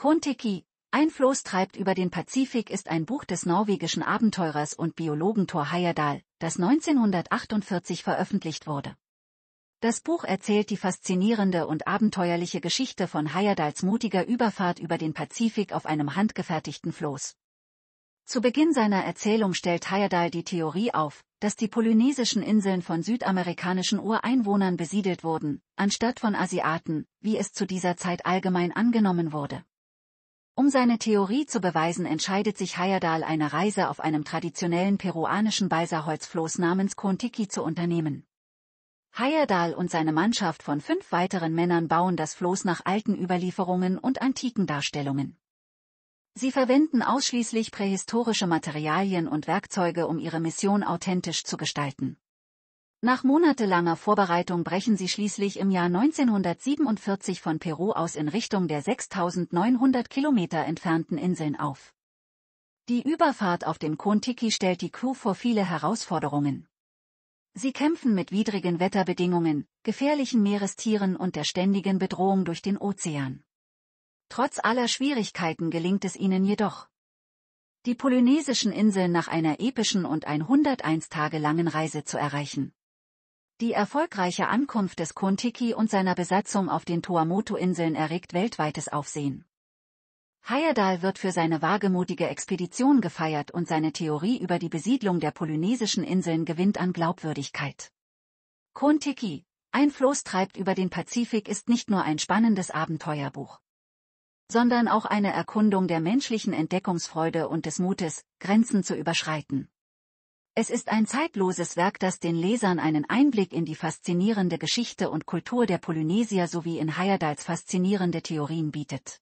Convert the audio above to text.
Kontiki, Ein Floß treibt über den Pazifik ist ein Buch des norwegischen Abenteurers und Biologen Thor Heyerdahl, das 1948 veröffentlicht wurde. Das Buch erzählt die faszinierende und abenteuerliche Geschichte von Heyerdahls mutiger Überfahrt über den Pazifik auf einem handgefertigten Floß. Zu Beginn seiner Erzählung stellt Heyerdahl die Theorie auf, dass die polynesischen Inseln von südamerikanischen Ureinwohnern besiedelt wurden, anstatt von Asiaten, wie es zu dieser Zeit allgemein angenommen wurde. Um seine Theorie zu beweisen, entscheidet sich Hayerdahl eine Reise auf einem traditionellen peruanischen Balsaholzfloß namens Kontiki zu unternehmen. Hayerdahl und seine Mannschaft von fünf weiteren Männern bauen das Floß nach alten Überlieferungen und antiken Darstellungen. Sie verwenden ausschließlich prähistorische Materialien und Werkzeuge, um ihre Mission authentisch zu gestalten. Nach monatelanger Vorbereitung brechen sie schließlich im Jahr 1947 von Peru aus in Richtung der 6900 Kilometer entfernten Inseln auf. Die Überfahrt auf dem Kontiki stellt die Crew vor viele Herausforderungen. Sie kämpfen mit widrigen Wetterbedingungen, gefährlichen Meerestieren und der ständigen Bedrohung durch den Ozean. Trotz aller Schwierigkeiten gelingt es ihnen jedoch, die polynesischen Inseln nach einer epischen und 101 Tage langen Reise zu erreichen. Die erfolgreiche Ankunft des Kontiki und seiner Besatzung auf den Tuamotu-Inseln erregt weltweites Aufsehen. Heyerdahl wird für seine wagemutige Expedition gefeiert und seine Theorie über die Besiedlung der polynesischen Inseln gewinnt an Glaubwürdigkeit. Kontiki, ein Floß treibt über den Pazifik ist nicht nur ein spannendes Abenteuerbuch, sondern auch eine Erkundung der menschlichen Entdeckungsfreude und des Mutes, Grenzen zu überschreiten. Es ist ein zeitloses Werk, das den Lesern einen Einblick in die faszinierende Geschichte und Kultur der Polynesier sowie in Heyerdahls faszinierende Theorien bietet.